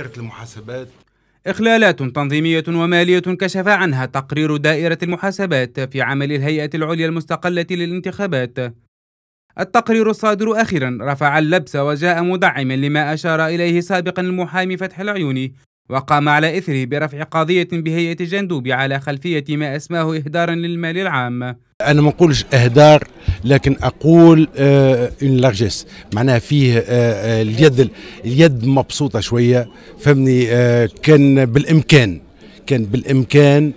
دائرة المحاسبات إخلالات تنظيمية ومالية كشف عنها تقرير دائرة المحاسبات في عمل الهيئة العليا المستقلة للانتخابات التقرير الصادر أخيرا رفع اللبس وجاء مدعما لما أشار إليه سابقا المحامي فتح العيوني وقام على إثره برفع قضية بهيئة جندوبي على خلفية ما أسماه إهدارا للمال العام أنا ما نقولش إهدار لكن أقول أه اون لارجيس معناها فيه أه, آه، اليد اليد مبسوطة شوية فهمني أه كان بالإمكان كان بالإمكان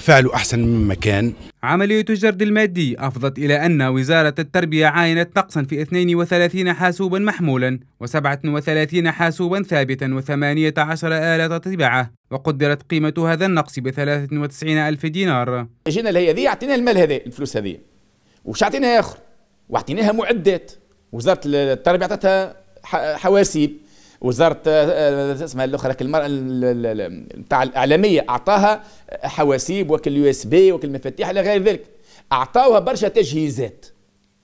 فعلوا أحسن مما كان عملية الجرد المادي أفضت إلى أن وزارة التربية عاينت نقصا في 32 حاسوبا محمولا و37 حاسوبا ثابتا و18 آلة طباعة وقدرت قيمة هذا النقص ب 93 ألف دينار جينا لهي هذه أعطينا المال هذا الفلوس هذه وش أعطيناها آخر وأعطيناها معدات وزارة التربية أعطتها حواسيب وزاره آه، آه، اسمها الاخرى المراه نتاع الاعلاميه اعطاها حواسيب وكل يو اس بي وكل مفاتيح الى غير ذلك اعطاوها برشا تجهيزات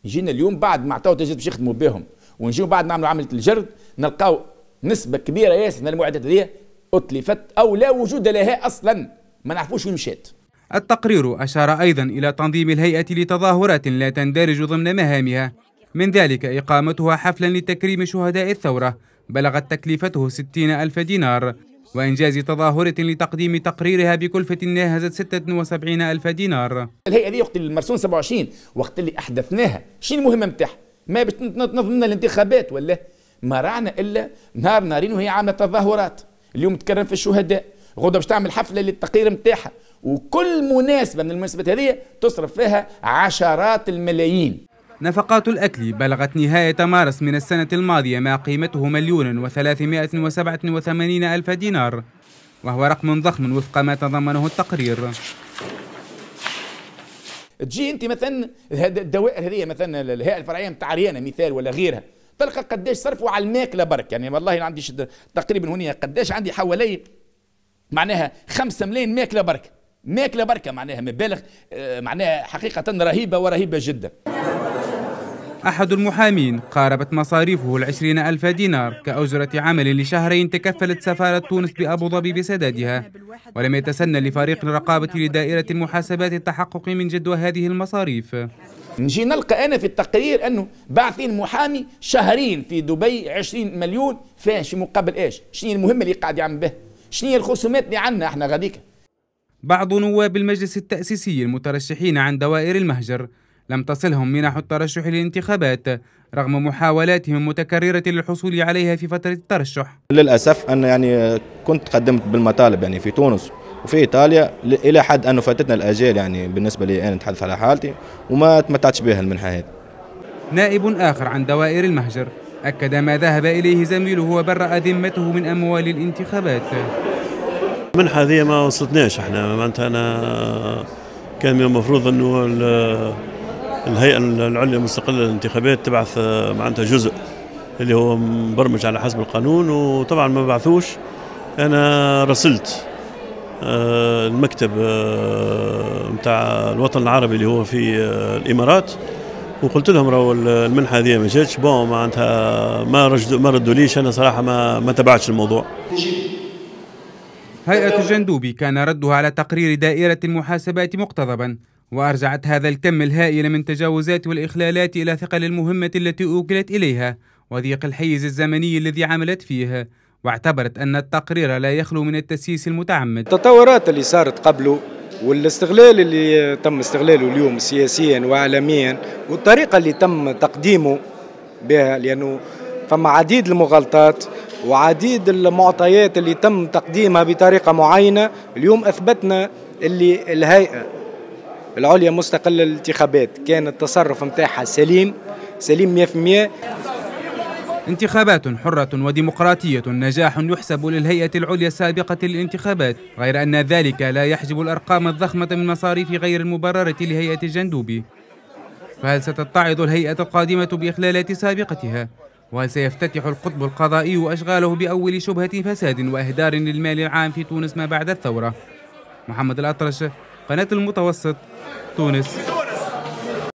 جينا اليوم بعد ما اعطاو تجهيزات باش يخدموا بهم ونجيو بعد نعملوا عمليه الجرد نلقاو نسبه كبيره ياسر من المعدات هذه اتلفت او لا وجود لها اصلا ما نعرفوش وين مشات التقرير أشار أيضا إلى تنظيم الهيئة لتظاهرات لا تندرج ضمن مهامها من ذلك إقامتها حفلا لتكريم شهداء الثورة بلغت تكلفته 60 ألف دينار وإنجاز تظاهرة لتقديم تقريرها بكلفة ناهزت 76 ألف دينار الهيئة هذه وقت المرسوم 27 وقت اللي أحدثناها شنو المهمة نتاعها ما باش تنظم الانتخابات ولا ما رعنا إلا نهار نارين وهي عاملة تظاهرات اليوم تكرم في الشهداء غدا باش تعمل حفله للتقرير نتاعها وكل مناسبه من المناسبات هذه تصرف فيها عشرات الملايين نفقات الأكل بلغت نهاية مارس من السنة الماضية ما قيمته مليون وثلاثمائة وسبعة وثمانين ألف دينار وهو رقم ضخم وفق ما تضمنه التقرير تجي انت مثلا الدوائر هذه مثلا الهيئه الفرعيه نتاع عريانه مثال ولا غيرها تلقى قداش صرفوا على الماكله برك يعني والله ما عنديش تقريبا هنا قداش عندي حوالي معناها 5 ملايين ماكله برك ماكله بركه معناها مبالغ آه، معناها حقيقه رهيبه ورهيبه جدا أحد المحامين قاربت مصاريفه العشرين ألف دينار كأجرة عمل لشهرين تكفلت سفارة تونس بأبو ظبي بسدادها ولم يتسنى لفريق الرقابة لدائرة المحاسبات التحقق من جدوى هذه المصاريف نجي نلقى أنا في التقرير أنه بعثين محامي شهرين في دبي 20 مليون فاش مقابل إيش شنو المهمة اللي قاعد يعمل به شنو الخصومات اللي عندنا احنا غاديك بعض نواب المجلس التأسيسي المترشحين عن دوائر المهجر لم تصلهم منح الترشح للانتخابات رغم محاولاتهم المتكرره للحصول عليها في فترة الترشح للأسف أن يعني كنت قدمت بالمطالب يعني في تونس وفي ايطاليا الى حد انه فاتتنا الاجال يعني بالنسبه لي انا نتحدث على حالتي وما تمتعتش بها المنحه هذه. نائب اخر عن دوائر المهجر اكد ما ذهب اليه زميله وبرأ ذمته من اموال الانتخابات. المنحه هذه ما وصلتناش احنا معناتها انا كان من المفروض انه الهيئه العليا المستقله للانتخابات تبعث آه، معناتها جزء اللي هو مبرمج على حسب القانون وطبعا ما بعثوش انا رسلت آه، المكتب نتاع آه، الوطن العربي اللي هو في الامارات وقلت لهم راهو المنحه هذه ما جاتش بون معناتها ما ما ردوا ليش انا صراحه ما ما تبعتش الموضوع هيئه الجندوبي كان ردها على تقرير دائره المحاسبات مقتضبا وأرجعت هذا الكم الهائل من تجاوزات والإخلالات إلى ثقل المهمة التي أوكلت إليها وضيق الحيز الزمني الذي عملت فيه واعتبرت أن التقرير لا يخلو من التسييس المتعمد التطورات اللي صارت قبله والاستغلال اللي تم استغلاله اليوم سياسيا وعالميا والطريقة اللي تم تقديمه بها لأنه فما عديد المغالطات وعديد المعطيات اللي تم تقديمها بطريقة معينة اليوم أثبتنا اللي الهيئة العليا مستقلة للانتخابات كان التصرف نتاعها سليم سليم 100% انتخابات حرة وديمقراطية نجاح يحسب للهيئة العليا السابقة للانتخابات غير أن ذلك لا يحجب الأرقام الضخمة من مصاريف غير المبررة لهيئة الجندوبي فهل ستتعظ الهيئة القادمة بإخلالات سابقتها؟ وهل سيفتتح القطب القضائي أشغاله بأول شبهة فساد وإهدار للمال العام في تونس ما بعد الثورة؟ محمد الأطرش قناة المتوسط تونس